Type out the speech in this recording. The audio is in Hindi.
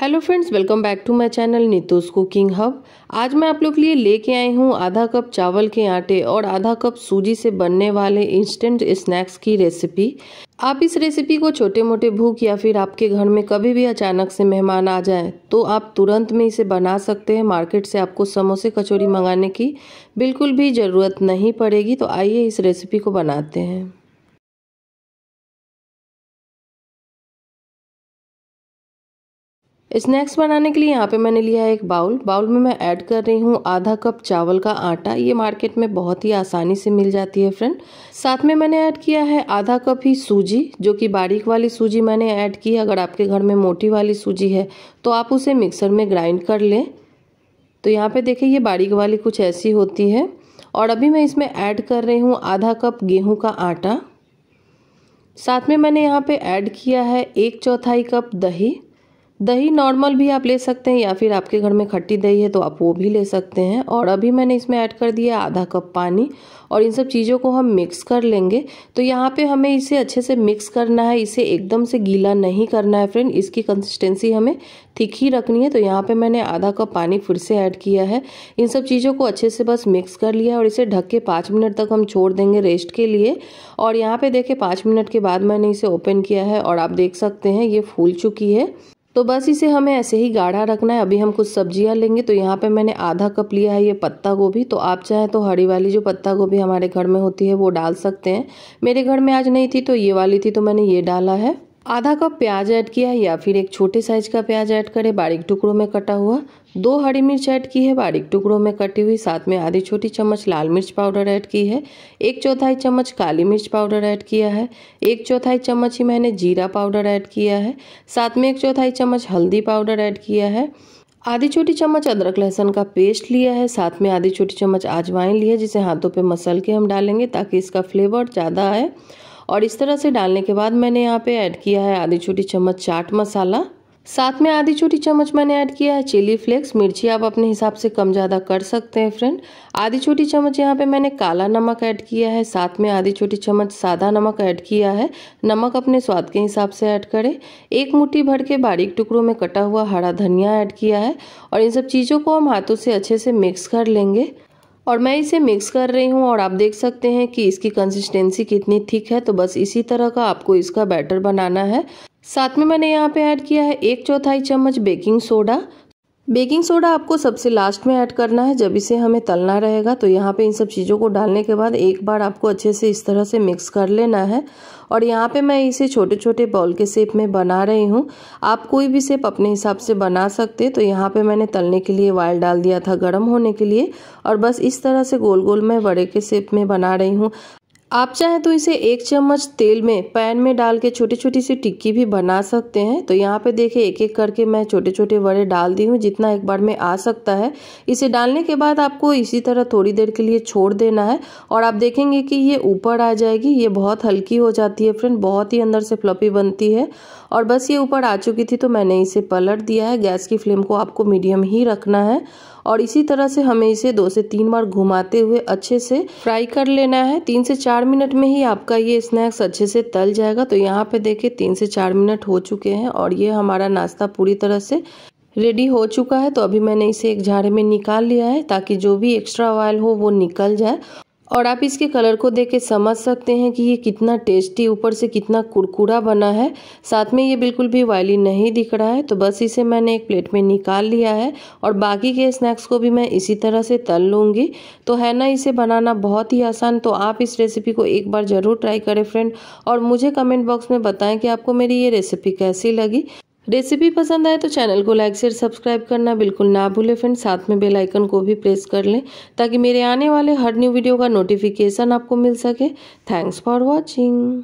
hello friends welcome back to my channel Neetu's cooking hub आज मैं आप लोग के लिए लेके आई हूँ आधा कप चावल के आटे और आधा कप सूजी से बनने वाले इंस्टेंट स्नैक्स की रेसिपी आप इस रेसिपी को छोटे मोटे भूख या फिर आपके घर में कभी भी अचानक से मेहमान आ जाए तो आप तुरंत में इसे बना सकते हैं मार्केट से आपको समोसे कचौरी मंगाने की बिल्कुल भी ज़रूरत नहीं पड़ेगी तो आइए इस रेसिपी को बनाते हैं स्नैक्स बनाने के लिए यहाँ पे मैंने लिया है एक बाउल बाउल में मैं ऐड कर रही हूँ आधा कप चावल का आटा ये मार्केट में बहुत ही आसानी से मिल जाती है फ्रेंड साथ में मैंने ऐड किया है आधा कप ही सूजी जो कि बारीक वाली सूजी मैंने ऐड की है अगर आपके घर में मोटी वाली सूजी है तो आप उसे मिक्सर में ग्राइंड कर लें तो यहाँ पर देखिए ये बारीक वाली कुछ ऐसी होती है और अभी मैं इसमें ऐड कर रही हूँ आधा कप गेहूँ का आटा साथ में मैंने यहाँ पर ऐड किया है एक चौथाई कप दही दही नॉर्मल भी आप ले सकते हैं या फिर आपके घर में खट्टी दही है तो आप वो भी ले सकते हैं और अभी मैंने इसमें ऐड कर दिया आधा कप पानी और इन सब चीज़ों को हम मिक्स कर लेंगे तो यहाँ पे हमें इसे अच्छे से मिक्स करना है इसे एकदम से गीला नहीं करना है फ्रेंड इसकी कंसिस्टेंसी हमें थिक ही रखनी है तो यहाँ पर मैंने आधा कप पानी फिर से ऐड किया है इन सब चीज़ों को अच्छे से बस मिक्स कर लिया और इसे ढक के पाँच मिनट तक हम छोड़ देंगे रेस्ट के लिए और यहाँ पर देखें पाँच मिनट के बाद मैंने इसे ओपन किया है और आप देख सकते हैं ये फूल चुकी है तो बस इसे हमें ऐसे ही गाढ़ा रखना है अभी हम कुछ सब्जियां लेंगे तो यहाँ पे मैंने आधा कप लिया है ये पत्ता गोभी तो आप चाहें तो हरी वाली जो पत्ता गोभी हमारे घर में होती है वो डाल सकते हैं मेरे घर में आज नहीं थी तो ये वाली थी तो मैंने ये डाला है आधा कप प्याज ऐड किया या फिर एक छोटे साइज का प्याज ऐड करें बारीक टुकड़ों में कटा हुआ दो हरी मिर्च ऐड की है बारीक टुकड़ों में कटी हुई साथ में आधी छोटी चम्मच लाल मिर्च पाउडर ऐड की है एक चौथाई चम्मच काली मिर्च पाउडर ऐड किया है एक चौथाई चम्मच ही मैंने जीरा पाउडर ऐड किया है साथ में एक चौथाई चम्मच हल्दी पाउडर ऐड किया है आधी छोटी चम्मच अदरक लहसुन का पेस्ट लिया है साथ में आधी छोटी चम्मच आजवाइन लिया जिसे हाथों पर मसल के हम डालेंगे ताकि इसका फ्लेवर ज़्यादा आए और इस तरह से डालने के बाद मैंने यहाँ पे ऐड किया है आधी छोटी चम्मच चाट मसाला साथ में आधी छोटी चम्मच मैंने ऐड किया है चिली फ्लेक्स मिर्ची आप अपने हिसाब से कम ज़्यादा कर सकते हैं फ्रेंड आधी छोटी चम्मच यहाँ पे मैंने काला नमक ऐड किया है साथ में आधी छोटी चम्मच सादा नमक ऐड किया है नमक अपने स्वाद के हिसाब से ऐड करें एक मुट्ठी भर के बारीक टुकड़ों में कटा हुआ हरा धनिया ऐड किया है और इन सब चीज़ों को हम हाथों से अच्छे से मिक्स कर लेंगे और मैं इसे मिक्स कर रही हूँ और आप देख सकते हैं कि इसकी कंसिस्टेंसी कितनी थिक है तो बस इसी तरह का आपको इसका बैटर बनाना है साथ में मैंने यहाँ पे ऐड किया है एक चौथाई चम्मच बेकिंग सोडा बेकिंग सोडा आपको सबसे लास्ट में ऐड करना है जब इसे हमें तलना रहेगा तो यहाँ पे इन सब चीज़ों को डालने के बाद एक बार आपको अच्छे से इस तरह से मिक्स कर लेना है और यहाँ पे मैं इसे छोटे छोटे बॉल के शेप में बना रही हूँ आप कोई भी शेप अपने हिसाब से बना सकते तो यहाँ पे मैंने तलने के लिए वायल डाल दिया था गर्म होने के लिए और बस इस तरह से गोल गोल मैं बड़े के शेप में बना रही हूँ आप चाहे तो इसे एक चम्मच तेल में पैन में डाल के छोटी छोटी सी टिक्की भी बना सकते हैं तो यहाँ पे देखिए एक एक करके मैं छोटे छोटे वड़े डाल दी हूँ जितना एक बार में आ सकता है इसे डालने के बाद आपको इसी तरह थोड़ी देर के लिए छोड़ देना है और आप देखेंगे कि ये ऊपर आ जाएगी ये बहुत हल्की हो जाती है फ्रेंड बहुत ही अंदर से फ्लपी बनती है और बस ये ऊपर आ चुकी थी तो मैंने इसे पलट दिया है गैस की फ्लेम को आपको मीडियम ही रखना है और इसी तरह से हमें इसे दो से तीन बार घुमाते हुए अच्छे से फ्राई कर लेना है तीन से चार चार मिनट में ही आपका ये स्नैक्स अच्छे से तल जाएगा तो यहाँ पे देखिए तीन से चार मिनट हो चुके हैं और ये हमारा नाश्ता पूरी तरह से रेडी हो चुका है तो अभी मैंने इसे एक झाड़े में निकाल लिया है ताकि जो भी एक्स्ट्रा ऑयल हो वो निकल जाए और आप इसके कलर को देख के समझ सकते हैं कि ये कितना टेस्टी ऊपर से कितना कुरकुरा बना है साथ में ये बिल्कुल भी वायली नहीं दिख रहा है तो बस इसे मैंने एक प्लेट में निकाल लिया है और बाकी के स्नैक्स को भी मैं इसी तरह से तल लूँगी तो है ना इसे बनाना बहुत ही आसान तो आप इस रेसिपी को एक बार ज़रूर ट्राई करें फ्रेंड और मुझे कमेंट बॉक्स में बताएं कि आपको मेरी ये रेसिपी कैसी लगी रेसिपी पसंद आए तो चैनल को लाइक शेयर सब्सक्राइब करना बिल्कुल ना भूलें फ्रेंड साथ में बेल आइकन को भी प्रेस कर लें ताकि मेरे आने वाले हर न्यू वीडियो का नोटिफिकेशन आपको मिल सके थैंक्स फॉर वॉचिंग